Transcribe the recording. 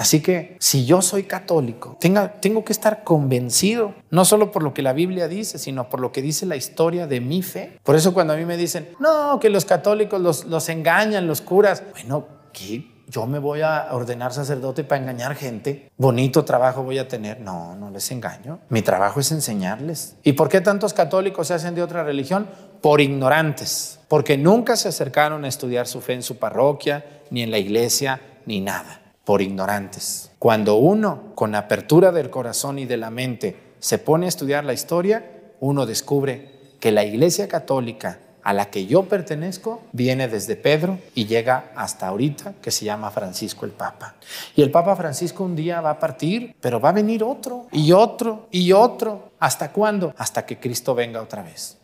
Así que si yo soy católico, tengo que estar convencido, no solo por lo que la Biblia dice, sino por lo que dice la historia de mi fe. Por eso cuando a mí me dicen, no, que los católicos los, los engañan, los curas, bueno, ¿qué? Yo me voy a ordenar sacerdote para engañar gente. Bonito trabajo voy a tener. No, no les engaño. Mi trabajo es enseñarles. ¿Y por qué tantos católicos se hacen de otra religión? Por ignorantes. Porque nunca se acercaron a estudiar su fe en su parroquia, ni en la iglesia, ni nada por ignorantes. Cuando uno, con apertura del corazón y de la mente, se pone a estudiar la historia, uno descubre que la Iglesia Católica a la que yo pertenezco viene desde Pedro y llega hasta ahorita, que se llama Francisco el Papa. Y el Papa Francisco un día va a partir, pero va a venir otro y otro y otro. ¿Hasta cuándo? Hasta que Cristo venga otra vez.